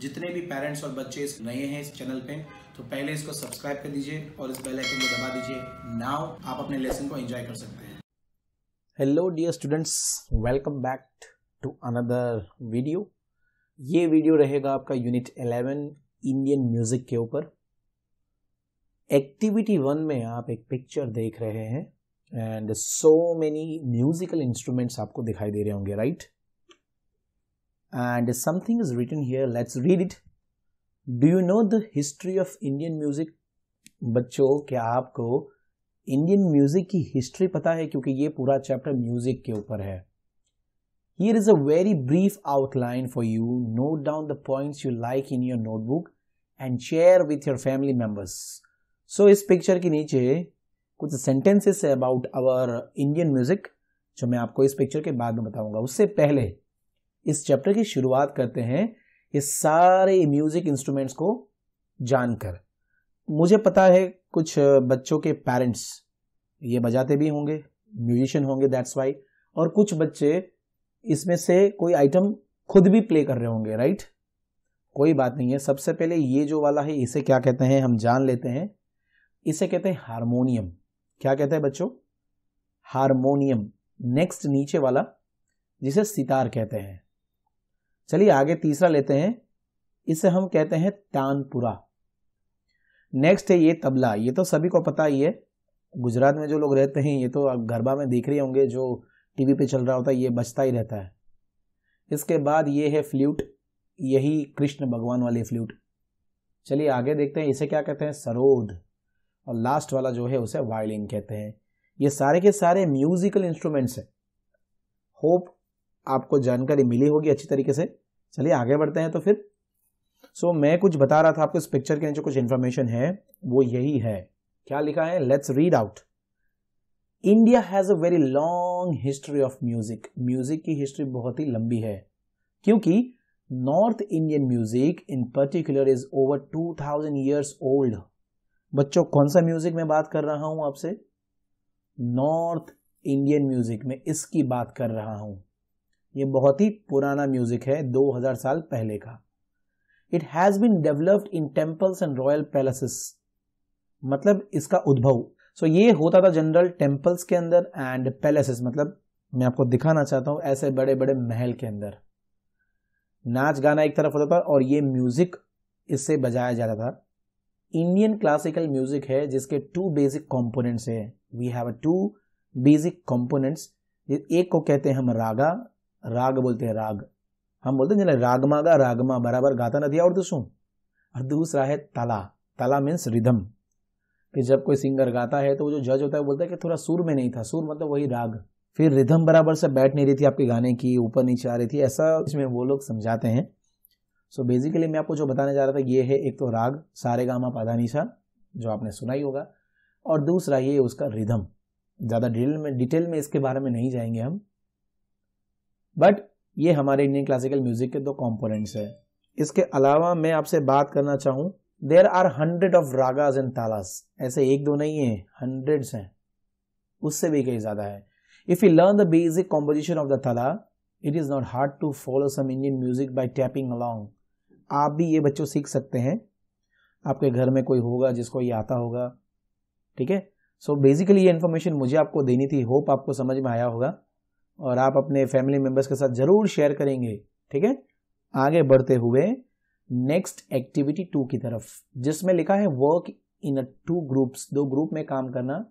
जितने भी पेरेंट्स और बच्चे नए हैं इस चैनल पे तो पहले इसको सब्सक्राइब कर दीजिए और इस बेल आइकन को दबा दीजिए नाउ आप अपने लेसन को एंजॉय कर सकते हैं hello dear students welcome back to another video ये वीडियो रहेगा आपका यूनिट 11 इंडियन म्यूजिक के ऊपर एक्टिविटी वन में आप एक पिक्चर देख रहे हैं and so many musical instruments आपको दिखाई दे रहे होंगे right right? and something is written here let's read it do you know the history of indian music बच्चों क्या आपको इंडियन म्यूजिक की हिस्ट्री पता है क्योंकि ये पूरा चैप्टर म्यूजिक के ऊपर है here is a very brief outline for you note down the points you like in your notebook and share with your family members so इस पिक्चर के नीचे कुछ सेंटेंसेस है अबाउट आवर इंडियन म्यूजिक जो मैं आपको इस पिक्चर के बाद में बताऊंगा उससे पहले इस चैप्टर की शुरुआत करते हैं ये सारे म्यूजिक इंस्ट्रूमेंट्स को जानकर मुझे पता है कुछ बच्चों के पेरेंट्स ये बजाते भी होंगे म्यूजिशियन होंगे दैट्स वाई और कुछ बच्चे इसमें से कोई आइटम खुद भी प्ले कर रहे होंगे राइट कोई बात नहीं है सबसे पहले ये जो वाला है इसे क्या कहते हैं हम जान लेते हैं इसे कहते हैं हारमोनियम क्या कहते हैं बच्चों हारमोनियम नेक्स्ट नीचे वाला जिसे सितार कहते हैं चलिए आगे तीसरा लेते हैं इसे हम कहते हैं तानपुरा नेक्स्ट है ये तबला ये तो सभी को पता ही है गुजरात में जो लोग रहते हैं ये तो गरबा में देख रहे होंगे जो टीवी पे चल रहा होता है ये बचता ही रहता है इसके बाद ये है फ्लूट यही कृष्ण भगवान वाले फ्लूट चलिए आगे देखते हैं इसे क्या कहते हैं सरोद और लास्ट वाला जो है उसे वायलिन कहते हैं ये सारे के सारे म्यूजिकल इंस्ट्रूमेंट्स हैं होप आपको जानकारी मिली होगी अच्छी तरीके से चलिए आगे बढ़ते हैं तो फिर सो so, मैं कुछ बता रहा था आपको इस पिक्चर के नीचे कुछ इन्फॉर्मेशन है वो यही है क्या लिखा है let's read out India has a very long history of music music की हिस्ट्री बहुत ही लंबी है क्योंकि North Indian music in particular is over two thousand years old बच्चों कौन सा म्यूजिक में बात कर रहा हूं आपसे नॉर्थ इंडियन म्यूजिक में इसकी बात कर रहा हूं ये बहुत ही पुराना म्यूजिक है 2000 साल पहले का it has been developed in temples and royal palaces मतलब इसका उद्भव सो ये होता था जनरल टेम्पल्स के अंदर एंड पैलेसेस मतलब मैं आपको दिखाना चाहता हूं ऐसे बड़े बड़े महल के अंदर नाच गाना एक तरफ होता था और ये म्यूजिक इससे बजाया जाता था इंडियन क्लासिकल म्यूजिक है जिसके टू बेसिक कॉम्पोनेंट्स है we have two basic components एक को कहते हैं हम रागा राग बोलते हैं राग हम बोलते हैं रागमा गा रागमा बराबर गाता નથી આવડતું શું और दूसरा है ताला ताला मीन्स रिदम कि जब कोई सिंगर गाता है तो वो जो जज होता है वो बोलता है कि थोड़ा सुर में नहीं था सुर मतलब वही राग फिर रिदम बराबर से बैठ नहीं रही थी आपके गाने की ऊपर नीचे आ रही थी ऐसा इसमें वो लोग समझाते हैं सो so बेसिकली मैं आपको जो बताने जा रहा था ये है एक तो राग सारे गामा पादानीसा जो आपने सुना ही होगा और दूसरा ये उसका रिदम ज़्यादा डिटेल में डिटेल में इसके बारे में नहीं जाएंगे हम बट ये हमारे इंडियन क्लासिकल म्यूजिक के दो कॉम्पोनेंट्स है इसके अलावा मैं आपसे बात करना चाहूँ there are hundred of ragas and talas ऐसे एक दो नहीं है हंड्रेड्स हैं उससे भी कहीं ज़्यादा है if you learn the basic composition of the tala it is not hard to follow some Indian music by tapping along आप भी ये बच्चों सीख सकते हैं आपके घर में कोई होगा जिसको ये आता होगा ठीक है सो बेसिकली ये इन्फॉर्मेशन मुझे आपको देनी थी होप आपको समझ में आया होगा और आप अपने फैमिली मेंबर्स के साथ जरूर शेयर करेंगे ठीक है आगे बढ़ते हुए नेक्स्ट एक्टिविटी टू की तरफ जिसमें लिखा है वर्क इन टू ग्रुप्स दो ग्रुप में काम करना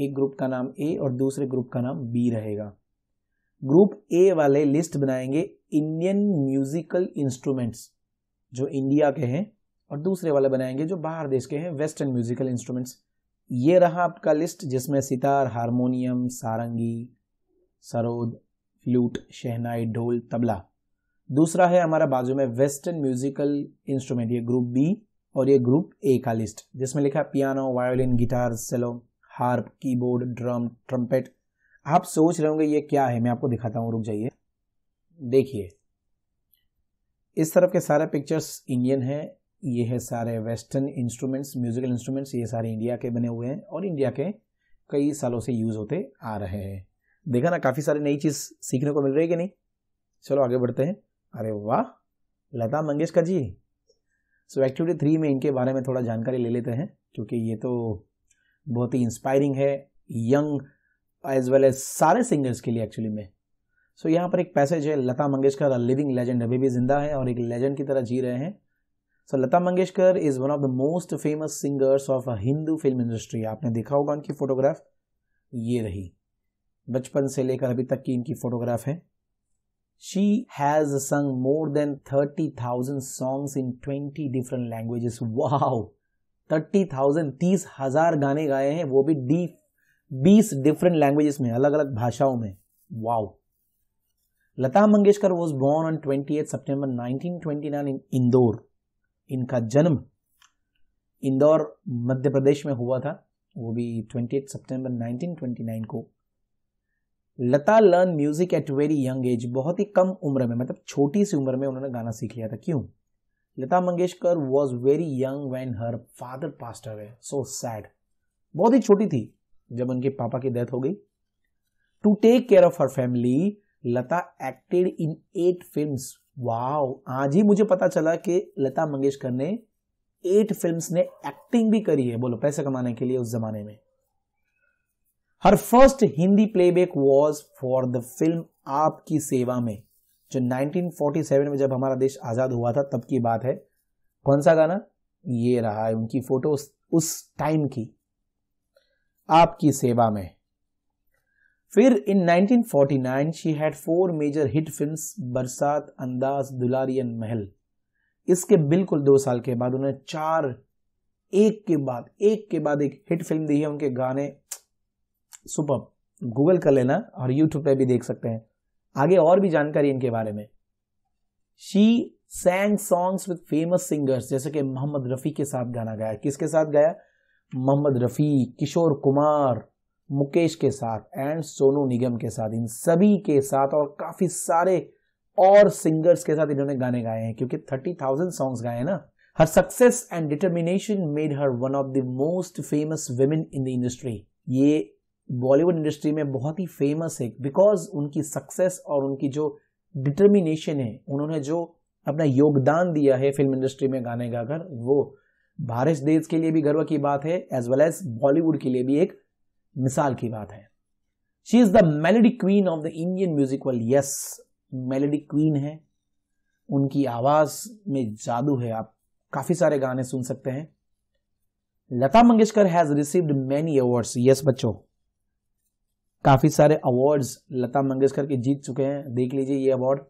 एक ग्रुप का नाम ए और दूसरे ग्रुप का नाम बी रहेगा ग्रुप ए वाले लिस्ट बनाएंगे इंडियन म्यूजिकल इंस्ट्रूमेंट्स जो इंडिया के हैं और दूसरे वाले बनाएंगे जो बाहर देश के हैं वेस्टर्न म्यूजिकल इंस्ट्रूमेंट्स ये रहा आपका लिस्ट जिसमें सितार हारमोनियम सारंगी सरोद फ्लूट शहनाई ढोल तबला दूसरा है हमारा बाजू में वेस्टर्न म्यूजिकल इंस्ट्रूमेंट ये ग्रुप बी और ये ग्रुप ए का लिस्ट जिसमें लिखा है piano violin guitar cello harp keyboard drum trumpet आप सोच रहे होंगे ये क्या है मैं आपको दिखाता हूँ रुक जाइए देखिए इस तरफ के सारे पिक्चर्स इंडियन हैं ये है सारे वेस्टर्न इंस्ट्रूमेंट्स म्यूजिकल इंस्ट्रूमेंट्स ये सारे इंडिया के बने हुए हैं और इंडिया के कई सालों से यूज़ होते आ रहे हैं देखा ना काफ़ी सारी नई चीज़ सीखने को मिल रही है कि नहीं चलो आगे बढ़ते हैं अरे वाह Lata Mangeshkar ji so activity three में इनके बारे में थोड़ा जानकारी ले लेते हैं क्योंकि ये तो बहुत ही इंस्पायरिंग है यंग एज वेल एज सारे सिंगर्स के लिए एक्चुअली में सो so, यहाँ पर एक पैसेज है लता मंगेशकर लिविंग लेजेंड अभी भी जिंदा है और एक लेजेंड की तरह जी रहे हैं so Lata Mangeshkar is one of the most famous singers of Hindu film industry आपने देखा होगा उनकी फोटोग्राफ ये रही बचपन से लेकर अभी तक की इनकी फोटोग्राफ है she has sung more than thirty thousand songs in twenty different languages वाह थर्टी थाउजेंड तीस हजार गाने गाए हैं वो भी डी बीस डिफरेंट लैंग्वेजेस में अलग अलग भाषाओं में wow Lata Mangeshkar was born on twenty eight September nineteen twenty nine in Indore इनका जन्म इंदौर मध्य प्रदेश में हुआ था वो भी twenty eight September nineteen twenty nine को Lata learn music at very young age बहुत ही कम उम्र में मतलब छोटी सी उम्र में उन्होंने गाना सीख लिया था क्यों Lata Mangeshkar was very young when her father passed away so sad बहुत ही छोटी थी जब उनके पापा की डेथ हो गई to take care of her family Lata acted in eight film wow आज ही मुझे पता चला कि लता मंगेशकर ने एट फिल्म ने एक्टिंग भी करी है बोलो पैसे कमाने के लिए उस जमाने में her first Hindi playback was for the film Aapki Seva में जो 1947 में जब हमारा देश आजाद हुआ था तब की बात है कौन सा गाना ये रहा है उनकी फोटो उस टाइम की आपकी सेवा में फिर in 1949 she had four major hit films Barsaat Andaz दुलारियन महल इसके बिल्कुल दो साल के बाद उन्हें चार एक के बाद एक के बाद एक हिट फिल्म दी है उनके गाने सुपर गूगल कर लेना और यूट्यूब पे भी देख सकते हैं आगे और भी जानकारी इनके बारे में she sang songs with famous singers जैसे कि मोहम्मद रफ़ी के साथ गाना गाया किसके साथ गाया मोहम्मद रफ़ी किशोर कुमार मुकेश के साथ एंड सोनू निगम के साथ इन सभी के साथ और काफ़ी सारे और सिंगर्स के साथ इन्होंने गाने गाए हैं क्योंकि थर्टी थाउजेंड सॉन्ग्स गाए हैं ना her success and determination made her one of the most famous women in the industry ये बॉलीवुड इंडस्ट्री में बहुत ही फेमस है बिकॉज उनकी सक्सेस और उनकी जो डिटर्मिनेशन है उन्होंने जो अपना योगदान दिया है फिल्म इंडस्ट्री में गाने गाकर वो भारत देश के लिए भी गर्व की बात है एज वेल एज बॉलीवुड के लिए भी एक मिसाल की बात है she is the melody queen of the Indian musical yes melody queen है उनकी आवाज में जादू है आप काफी सारे गाने सुन सकते हैं Lata Mangeshkar has received many awards yes बच्चों काफ़ी सारे अवार्ड्स लता मंगेशकर के जीत चुके हैं देख लीजिए ये award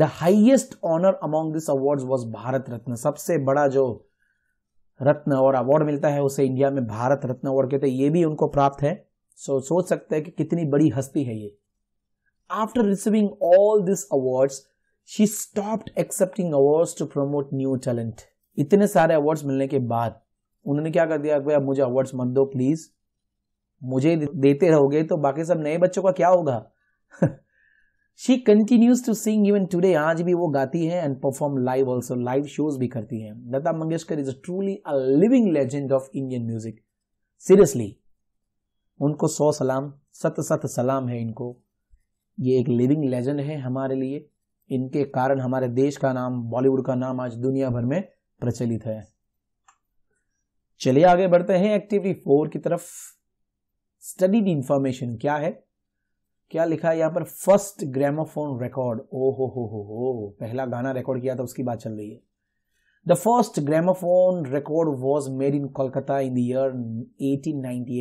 the highest honour among this award was Bharat Ratna सबसे बड़ा जो रत्न और अवार्ड मिलता है उसे इंडिया में भारत रत्न अवार्ड कहते हैं ये भी उनको प्राप्त है सो so, सोच सकते हैं कि कितनी बड़ी हस्ती है ये after receiving all this award she stopped accepting awards to promote new talent इतने सारे अवार्ड मिलने के बाद उन्होंने क्या कर दिया भैया मुझे अवार्ड्स मत दो प्लीज मुझे देते रहोगे तो बाकी सब नए बच्चों का क्या होगा she continues to sing even today आज भी वो गाती है and perform live also live shows भी करती है Lata Mangeshkar is truly a living legend of Indian music seriously उनको सौ सलाम सत सत सलाम है इनको ये एक लिविंग लेजेंड है हमारे लिए इनके कारण हमारे देश का नाम बॉलीवुड का नाम आज दुनिया भर में प्रचलित है चलिए आगे बढ़ते हैं एक्टिविटी फोर की तरफ स्टडीड इंफॉर्मेशन क्या है क्या लिखा है यहाँ पर फर्स्ट ग्रामोफोन रिकॉर्ड ओ हो हो हो हो पहला गाना रिकॉर्ड किया था उसकी बात चल रही है the first gramophone record was made in Kolkata in the year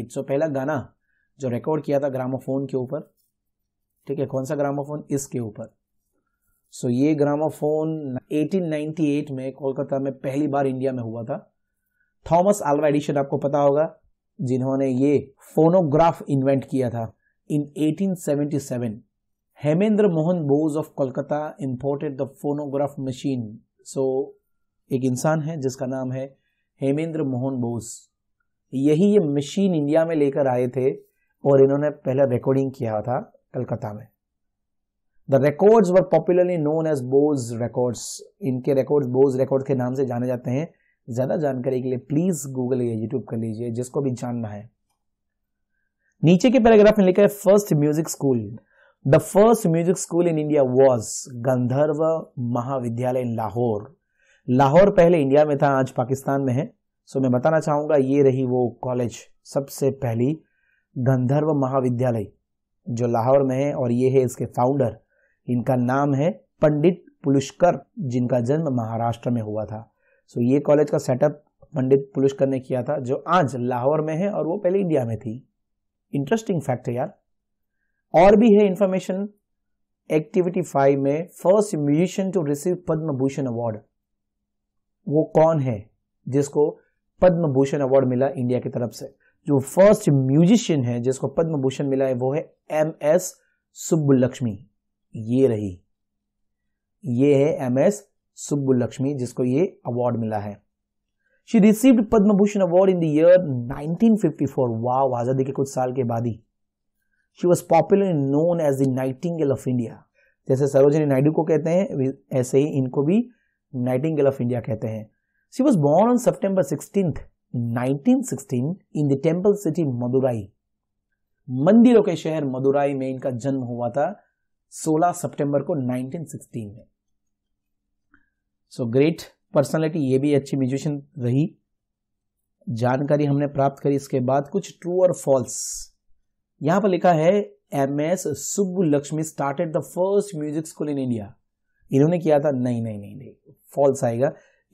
1898 so so, पहला गाना जो रिकॉर्ड किया था ग्रामोफोन के ऊपर ठीक है कौन सा ग्रामोफोन इसके ऊपर सो so, ये ग्रामोफोन 1898 में कोलकाता में पहली बार इंडिया में हुआ था थॉमस आल्वा एडिशन आपको पता होगा जिन्होंने ये फोनोग्राफ इन्वेंट किया था in 1877 Hemendra Mohan Bose of Kolkata imported the phonograph machine so एक इंसान है जिसका नाम है हेमेंद्र मोहन बोस यही ये मशीन इंडिया में लेकर आए थे और इन्होंने पहले रिकॉर्डिंग किया था कलकत्ता में the records were popularly known as Bose records इनके रिकॉर्ड्स बोज रिकॉर्ड के नाम से जाने जाते हैं ज़्यादा जानकारी के लिए प्लीज़ गूगल या यूट्यूब कर लीजिए जिसको भी जानना है नीचे के पैराग्राफ में लिखा है first music school the first music school in India was Gandharva Mahavidyalaya Lahore Lahore पहले इंडिया में था आज पाकिस्तान में है सो मैं बताना चाहूंगा ये रही वो कॉलेज सबसे पहली गंधर्व महाविद्यालय जो लाहौर में है और ये है इसके फाउंडर इनका नाम है पंडित पुलुष्कर जिनका जन्म महाराष्ट्र में हुआ था सो ये कॉलेज का सेटअप पंडित पुलुष्कर ने किया था जो आज लाहौर में है और वो पहले इंडिया में थी इंटरेस्टिंग फैक्ट है यार और भी है इंफॉर्मेशन एक्टिविटी फाइव में first musician to receive Padma Bhushan award वो कौन है जिसको पद्म भूषण अवार्ड मिला इंडिया की तरफ से जो फर्स्ट म्यूजिशियन है जिसको पद्म भूषण मिला है वो है एम एस सुब्बुलक्ष्मी ये रही ये है एम एस सुब्बु लक्ष्मी जिसको ये अवार्ड मिला है she received Padma Bhushan award in the year 1954 आजादी के कुछ साल के बाद ही she was popular known as दाइटिंग नाइटिंगेल ऑफ इंडिया जैसे सरोजनी नायडू को कहते हैं ऐसे ही इनको भी नाइटिंगेल ऑफ इंडिया कहते हैं she was born on September sixteen 1916 in the temple city Madurai मंदिरों के शहर मदुराई में इनका जन्म हुआ था 16 सितंबर को 1916 में सो ग्रेट पर्सनालिटी ये भी अच्छी म्यूजिशियन रही जानकारी हमने प्राप्त करी इसके बाद कुछ ट्रू और फॉल्स यहां पर लिखा है M S Subbulakshmi started the first music school in India इन्होंने किया था नहीं नहीं नहीं नहीं फॉल्स आएगा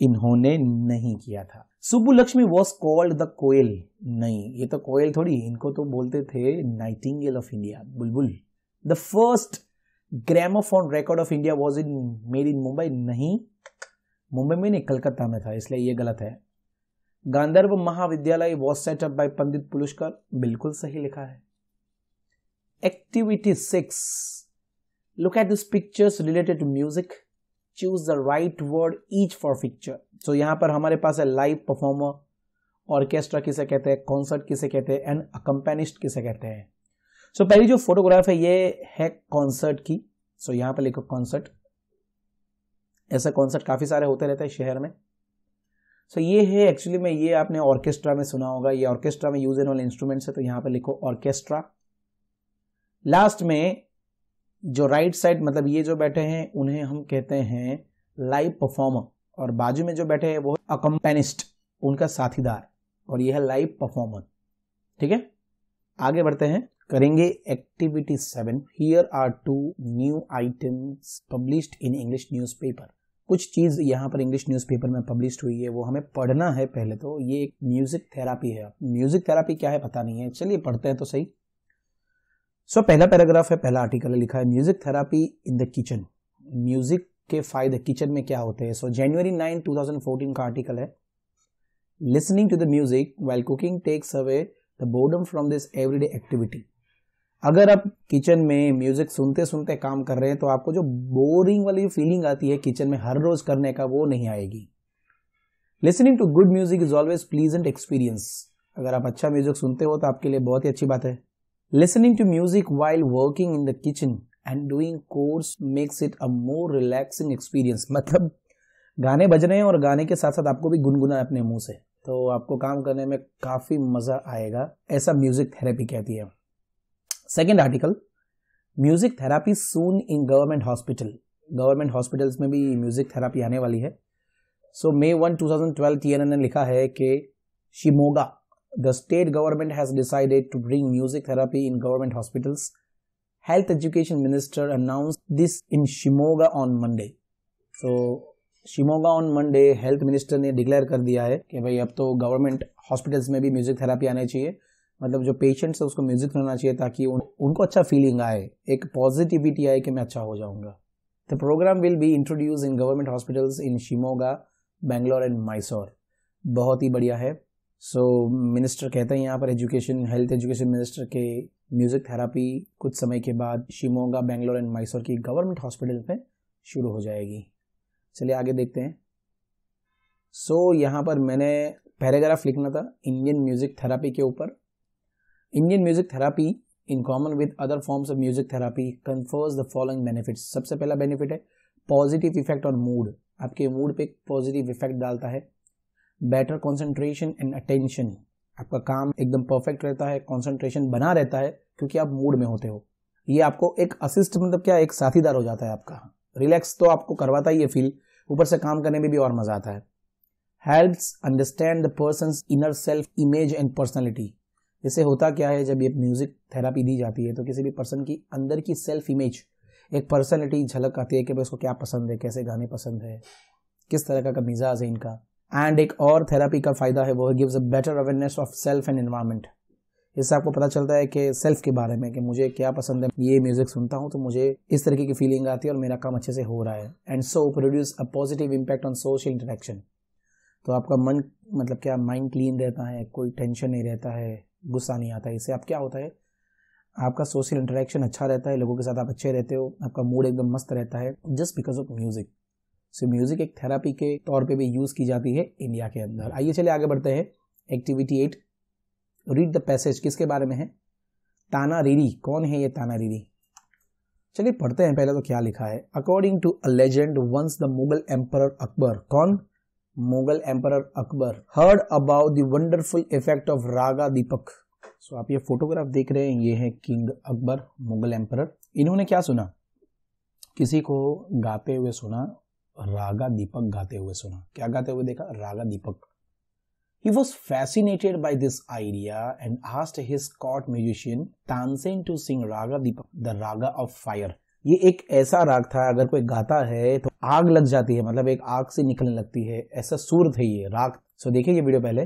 इन्होंने नहीं किया था Subbulakshmi was called the कोयल नहीं ये तो कोयल थोड़ी इनको तो बोलते थे नाइटिंगेल ऑफ इंडिया बुलबुल the first gramophone record of India was in made in Mumbai नहीं मुंबई में नहीं कलकत्ता में था इसलिए ये गलत है Gandharva Mahavidyalaya was set up by Pandit Paluskar बिल्कुल सही लिखा है activity six look at this pictures related to music choose the right word each for picture so यहां पर हमारे पास है लाइव परफॉर्मर ऑर्केस्ट्रा किसे कहते हैं कॉन्सर्ट किसे कहते हैं एंड अकम्पेनिस्ट किसे कहते हैं सो so, पहली जो फोटोग्राफ है ये है कॉन्सर्ट की सो so, यहाँ पर लिखो कॉन्सर्ट ऐसा कॉन्सर्ट काफ़ी सारे होते रहते हैं शहर में सो so, ये है एक्चुअली में ये आपने ऑर्केस्ट्रा में सुना होगा ये ऑर्केस्ट्रा में यूज इन ऑल इंस्ट्रूमेंट्स है तो यहाँ पे लिखो ऑर्केस्ट्रा लास्ट में जो राइट साइड मतलब ये जो बैठे हैं उन्हें हम कहते हैं लाइव परफॉर्मर और बाजू में जो बैठे हैं वो अकम्पेनिस्ट उनका साथीदार और यह है लाइव परफॉर्मर ठीक है आगे बढ़ते हैं करेंगे activity seven here are two new items publish in English newspaper कुछ चीज़ यहाँ पर इंग्लिश न्यूज़पेपर में पब्लिश हुई है वो हमें पढ़ना है पहले तो ये एक म्यूज़िक थेरापी है म्यूज़िक थेरापी क्या है पता नहीं है चलिए पढ़ते हैं तो सही सो so, पहला पैराग्राफ है पहला आर्टिकल लिखा है music therapy in the kitchen music के फ़ायदे किचन में क्या होते हैं सो जनवरी नाइन टू का आर्टिकल है listening to the music while cooking takes away the boredom from this everyday activity अगर आप किचन में म्यूजिक सुनते सुनते काम कर रहे हैं तो आपको जो बोरिंग वाली फीलिंग आती है किचन में हर रोज करने का वो नहीं आएगी listening to good music is always pleasant experience अगर आप अच्छा म्यूजिक सुनते हो तो आपके लिए बहुत ही अच्छी बात है listening to music while working in the kitchen and doing course makes it a more relaxing experience मतलब गाने बज रहे हैं और गाने के साथ साथ आपको भी गुनगुना अपने मुंह से तो आपको काम करने में काफी मजा आएगा ऐसा म्यूजिक थेरेपी कहती है second article music therapy soon in government hospital government hospitals में भी म्यूजिक थेरापी आने वाली है so May one two thousand twelve T N N ने लिखा है कि Shimoga the state government has decided to bring music therapy in government hospitals health education minister announce this in Shimoga on Monday so Shimoga on Monday health minister ने declare कर दिया है कि भाई अब तो गवर्नमेंट हॉस्पिटल्स में भी म्यूजिक थेरापी आने चाहिए मतलब जो पेशेंट्स है उसको म्यूजिक सुनना चाहिए ताकि उन, उनको अच्छा फीलिंग आए एक पॉजिटिविटी आए कि मैं अच्छा हो जाऊंगा the programme will be introduce in government hospitals in Shimoga Bangalore and Mysore बहुत ही बढ़िया है सो so, मिनिस्टर कहते हैं यहाँ पर एजुकेशन हेल्थ एजुकेशन मिनिस्टर के म्यूज़िक थेरापी कुछ समय के बाद शिमोगा बेंगलोर एंड माइसोर की गवर्नमेंट हॉस्पिटल में शुरू हो जाएगी चलिए आगे देखते हैं सो so, यहाँ पर मैंने पैराग्राफ लिखना था इंडियन म्यूज़िक थेरापी के ऊपर Indian music therapy in common with other forms of music therapy confers the following benefits सबसे पहला बेनिफिट है पॉजिटिव इफेक्ट ऑन मूड आपके मूड पे पॉजिटिव इफेक्ट डालता है बेटर कॉन्सेंट्रेशन एंड अटेंशन आपका काम एकदम परफेक्ट रहता है कॉन्सेंट्रेशन बना रहता है क्योंकि आप मूड में होते हो ये आपको एक असिस्ट मतलब क्या एक साथीदार हो जाता है आपका रिलैक्स तो आपको करवाता ही है फील ऊपर से काम करने में भी और मजा आता है helps understand the person inner self image and personality इससे होता क्या है जब ये म्यूजिक थेरापी दी जाती है तो किसी भी पर्सन की अंदर की सेल्फ इमेज एक पर्सनैलिटी झलक आती है कि भाई उसको क्या पसंद है कैसे गाने पसंद है किस तरह का मिजाज है इनका एंड एक और थेरापी का फायदा है वो है gives a better awareness of self and environment इससे आपको पता चलता है कि सेल्फ के बारे में कि मुझे क्या पसंद है ये म्यूजिक सुनता हूँ तो मुझे इस तरीके की फीलिंग आती है और मेरा काम अच्छे से हो रहा है and so produce a positive impact on social interaction तो आपका मन मतलब क्या माइंड क्लीन रहता है कोई टेंशन नहीं रहता है गुस्सा नहीं आता इससे आप क्या होता है आपका सोशल इंटरेक्शन अच्छा रहता है लोगों के साथ आप अच्छे रहते हो आपका मूड एकदम मस्त रहता है just because of music so music एक थेरापी के तौर पे भी यूज की जाती है इंडिया के अंदर आइए चले आगे बढ़ते हैं activity eight read the passage किसके बारे में है ताना रीरी कौन है ये ताना रीरी चलिए पढ़ते हैं पहले तो क्या लिखा है according to a legend once the Mughal emperor Akbar कौन Mughal emperor Akbar heard about wonderful effect of raga Deepak so आप ये फोटोग्राफ देख रहे हैं ये है किंग अकबर मुगल एम्पर इन्होंने क्या सुना किसी को गाते हुए सुना रागा दीपक गाते हुए सुना क्या गाते हुए देखा रागा दीपक He was fascinated by this idea and asked his court musician Tansen to sing Raga Deepak, the Raga of Fire. ये एक ऐसा राग था अगर कोई गाता है तो आग लग जाती है मतलब एक आग से निकलने लगती है ऐसा सूर था ये राग सो देखिए ये वीडियो पहले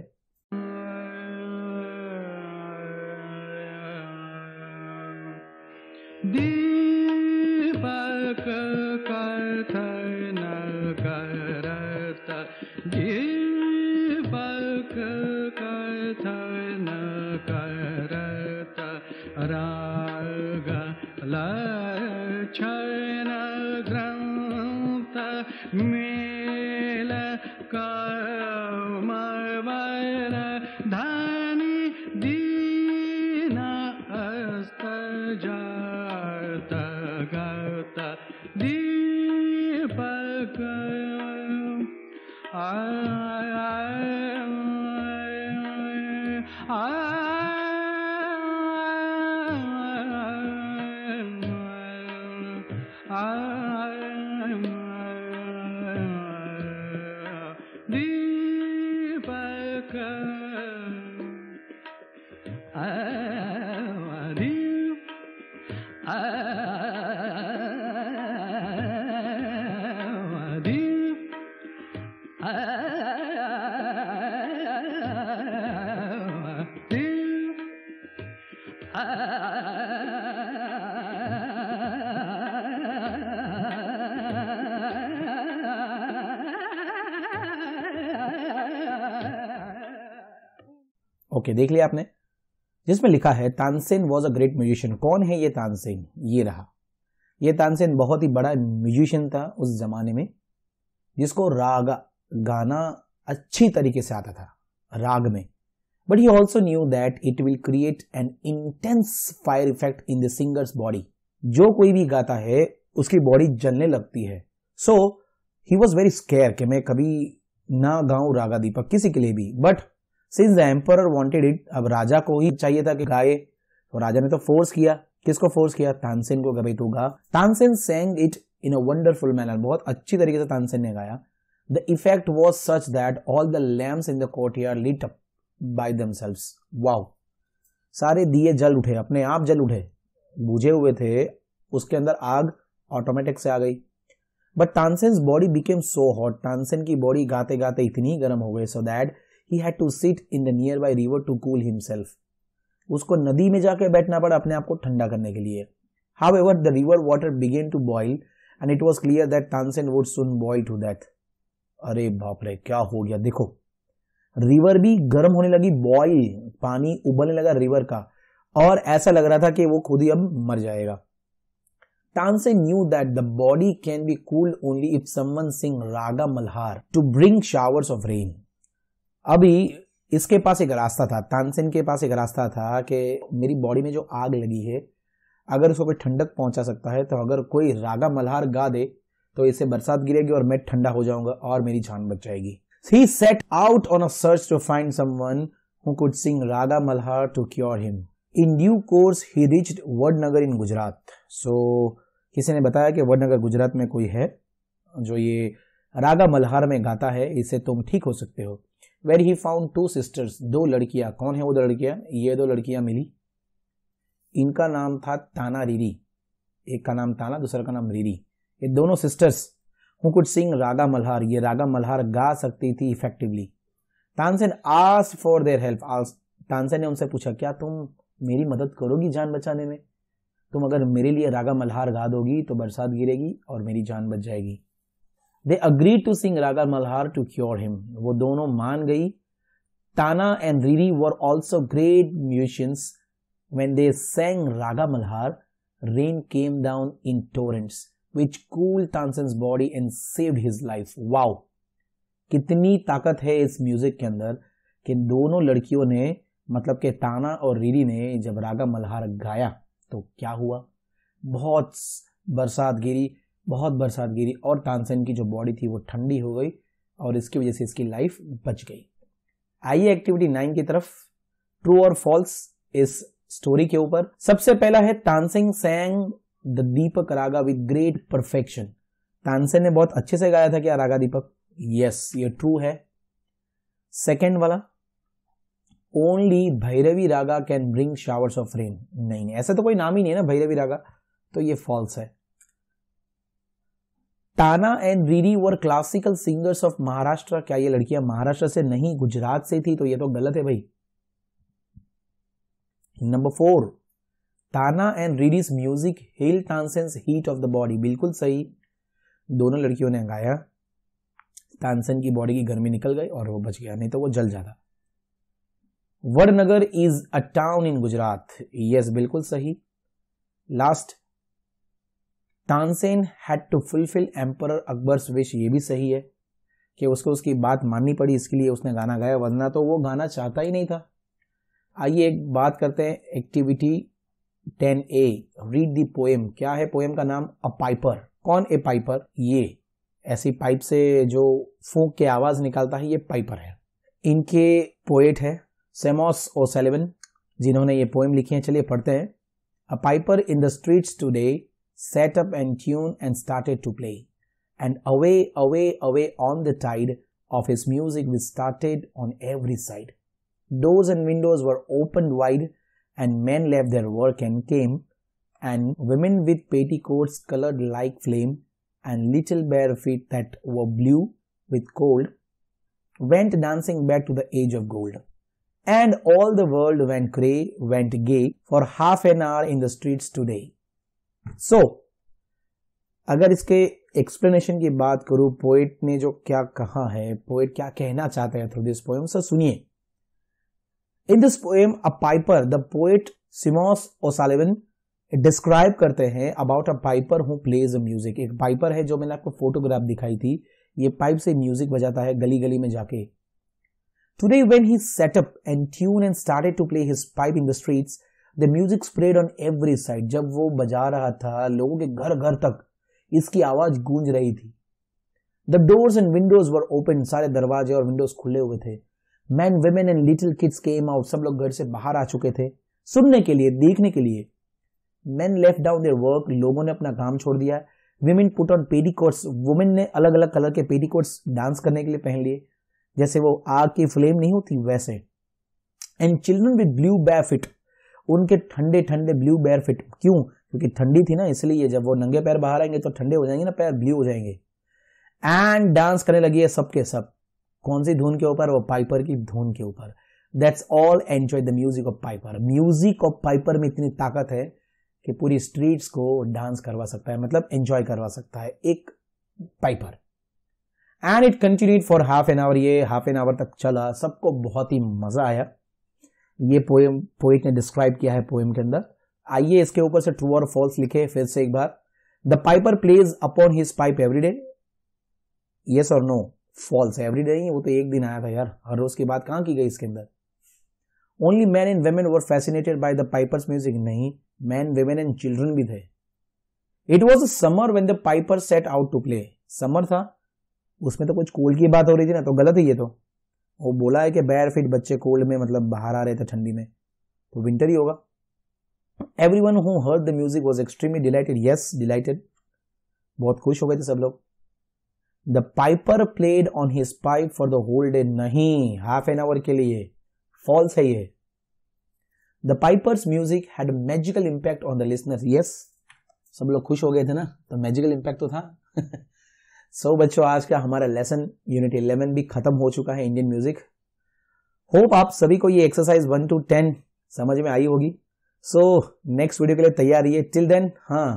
ओके देख लिया आपने जिसमें लिखा है Tansen was a great musician कौन है ये तानसेन ये रहा ये तानसेन बहुत ही बड़ा म्यूजिशियन था उस जमाने में जिसको राग गाना अच्छी तरीके से आता था राग में But he also knew that it will create an intense fire effect in the singer's body. जो कोई भी गाता है उसकी बॉडी जलने लगती है so he was very scare कि मैं कभी ना गाऊं रागा दीपक किसी के लिए भी but since the emperor wanted it अब राजा को ही चाहिए था कि गाए तो राजा ने तो फोर्स किया किसको फोर्स किया तानसेन को भाई तू गा Tansen sang it in a wonderful manner बहुत अच्छी तरीके से तानसेन ने गाया the effect was such that all the lamps in the court यार lit up by themselves wow सारे दिए जल उठे अपने आप जल उठे बुझे हुए थे उसके अंदर आग ऑटोमेटिक से आ गई but Tansen body became so hot Tansen की बॉडी गाते गाते इतनी गर्म हो गई so that he had to sit in the nearby river to cool himself उसको नदी में जाकर बैठना पड़ा अपने आप को ठंडा करने के लिए however the river water began to boil and it was clear that Tansen would soon boil too that अरे बाप रे क्या हो गया देखो रिवर भी गर्म होने लगी बॉइल पानी उबलने लगा रिवर का और ऐसा लग रहा था कि वो खुद ही अब मर जाएगा Tansen knew that the body can be cool only if someone sang raga Malhar to bring showers of rain अभी इसके पास एक रास्ता था तानसेन के पास एक रास्ता था कि मेरी बॉडी में जो आग लगी है अगर उसको कोई ठंडक पहुंचा सकता है तो अगर कोई रागा मल्हार गा दे तो इसे बरसात गिरेगी और मैं ठंडा हो जाऊंगा और मेरी जान बच जाएगी He set out on a search to find someone who could sing Radha Malhar to cure him. In due course, he reached Vadnagar in Gujarat. So, किसी ने बताया कि वडनगर गुजरात में कोई है जो ये रागा मल्हार में गाता है इसे तुम ठीक हो सकते हो where he found two sisters दो लड़कियां कौन है वो लड़कियां ये दो लड़कियां मिली इनका नाम था ताना रीरी एक का नाम ताना दूसरा का नाम रीरी ये दोनों sisters who could sing raga Malhar ये रागा मल्हार गा सकती थी इफेक्टिवली तानसेन आस फॉर देयर हेल्प तानसेन ने उनसे पूछा क्या तुम मेरी मदद करोगी जान बचाने में तुम अगर मेरे लिए रागा मल्हार गा दोगी तो बरसात गिरेगी और मेरी जान बच जाएगी they agree to sing raga Malhar to cure him वो दोनों मान गई Tana and Riri were also great musicians when they sang raga Malhar rain came down in torrents which cooled Tansen's body and saved his life. Wow! कितनी ताकत है इस म्यूजिक के अंदर कि दोनों लड़कियों ने मतलब के ताना और रीरी ने जब रागा मल्हार गाया तो क्या हुआ बहुत बरसात गिरी बहुत बरसात गिरी और तानसेन की जो बॉडी थी वो ठंडी हो गई और इसकी वजह से इसकी लाइफ बच गई आइए एक्टिविटी नाइन की तरफ ट्रू और फॉल्स इस स्टोरी के ऊपर सबसे पहला है Tansen sang the Deepak raga with great perfection Tansen ने बहुत अच्छे से गाया था क्या रागा दीपक यस yes, ये ट्रू है सेकेंड वाला only Bhairavi raga can bring showers of rain नहीं ऐसा तो कोई नाम ही नहीं है ना भैरवी रागा तो ये फॉल्स है Tana and Riri were classical singers of Maharashtra क्या ये लड़कियां महाराष्ट्र से नहीं गुजरात से थी तो ये तो गलत है भाई number four Tana and Riri's music heal Tansen's heat of the body बिल्कुल सही दोनों लड़कियों ने गाया तानसेन की बॉडी की गर्मी निकल गई और वो बच गया नहीं तो वो जल जाता Vadnagar is a town in Gujarat yes बिल्कुल सही last Tansen had to fulfil emperor Akbar's wish ये भी सही है कि उसको उसकी बात माननी पड़ी इसके लिए उसने गाना गाया वरना तो वो गाना चाहता ही नहीं था आइए एक बात करते हैं activity ten A read the poem क्या है पोएम का नाम अ पाइपर कौन ए पाइपर ये ऐसी पाइप से जो फूक के आवाज निकालता है ये पाइपर है इनके पोएट है सेमोस ओ सेलेवन जिन्होंने ये पोएम लिखी है चलिए पढ़ते हैं a piper in the streets today set up and tune and started to play and away away away on the tide of his music which started on every side doors and windows were open wide and men left their work and came, and women with petticoats colored like flame, and little bare feet that were blue with cold, went dancing back to the age of gold. And all the world went grey, went gay for half an hour in the streets today. So, अगर इसके explanation की बात करूं poet ने जो क्या कहा है पोइट क्या कहना चाहते हैं थ्रू दिस पोएम सर सुनिए in this poem a piper the poet Seumas O'Sullivan describe करते हैं about a piper who plays a music एक पाइपर है जो मैंने आपको फोटोग्राफ दिखाई थी ये पाइप से म्यूजिक बजाता है गली गली में जाके today when he set up and tune and started to play his pipe in the street the music spread on every side जब वो बजा रहा था लोगों के घर घर तक इसकी आवाज गूंज रही थी the doors and windows were open सारे दरवाजे और विंडोज खुले हुए थे men women and little kids came out सब लोग घर से बाहर आ चुके थे सुनने के लिए देखने के लिए men left down their work लोगों ने अपना काम छोड़ दिया women put on petticoats women ने अलग अलग कलर के पेडी कोट्स डांस करने के लिए पहन लिए जैसे वो आग की फ्लेम नहीं होती वैसे and children with blue bare feet उनके ठंडे ठंडे ब्लू बैर फिट क्यों क्योंकि ठंडी थी ना इसलिए जब वो नंगे पैर बाहर आएंगे तो ठंडे हो जाएंगे ना पैर ब्लू हो जाएंगे एंड डांस करने लगी है सबके सब कौन सी धुन के ऊपर वो पाइपर की धुन के ऊपर that's all enjoy the music of piper music of piper में इतनी ताकत है कि पूरी स्ट्रीट्स को डांस करवा सकता है मतलब एंजॉय करवा सकता है एक piper and it continued for half an hour ये हाफ एन आवर तक चला सबको बहुत ही मजा आया ये पोएम पोइट ने डिस्क्राइब किया है पोएम के अंदर आइए इसके ऊपर से ट्रू और फॉल्स लिखे फिर से एक बार the piper plays upon his pipe every day yes और नो फॉल्स है एवरीडे नहीं है वो तो एक दिन आया था यार हर रोज की बात कहाँ की गई इसके अंदर only men and women were fascinated by the piper's music नहीं मैन वेमेन एंड चिल्ड्रन भी थे it was a summer when the piper set out to play summer था उसमें तो कुछ कोल्ड की बात हो रही थी ना तो गलत ही ये तो वो बोला है कि बैर फिट बच्चे कोल्ड में मतलब बाहर आ रहे थे ठंडी में तो विंटर ही होगा everyone who heard the music was extremely delighted yes delighted बहुत खुश हो गए थे सब लोग the piper played on his pipe for the whole day नहीं हाफ एन आवर के लिए फॉल्स है ये the piper's music had magical impact on the listener yes सब लोग खुश हो गए थे ना तो मैजिकल इंपैक्ट तो था सो so, बच्चों आज का हमारा लेसन यूनिट इलेवन भी खत्म हो चुका है इंडियन म्यूजिक होप आप सभी को ये एक्सरसाइज वन टू टेन समझ में आई होगी सो नेक्स्ट वीडियो के लिए तैयार रहिए टिल देन हाँ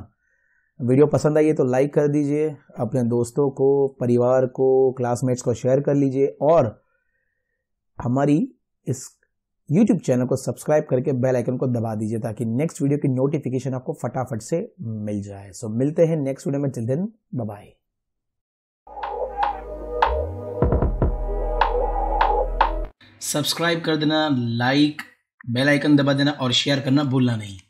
वीडियो पसंद आई है तो लाइक कर दीजिए अपने दोस्तों को परिवार को क्लासमेट्स को शेयर कर लीजिए और हमारी इस यूट्यूब चैनल को सब्सक्राइब करके बेल आइकन को दबा दीजिए ताकि नेक्स्ट वीडियो की नोटिफिकेशन आपको फटाफट से मिल जाए सो so, मिलते हैं नेक्स्ट वीडियो में चिल्ड्रेन बाय सब्सक्राइब कर देना लाइक बेल आइकन दबा देना और शेयर करना भूलना नहीं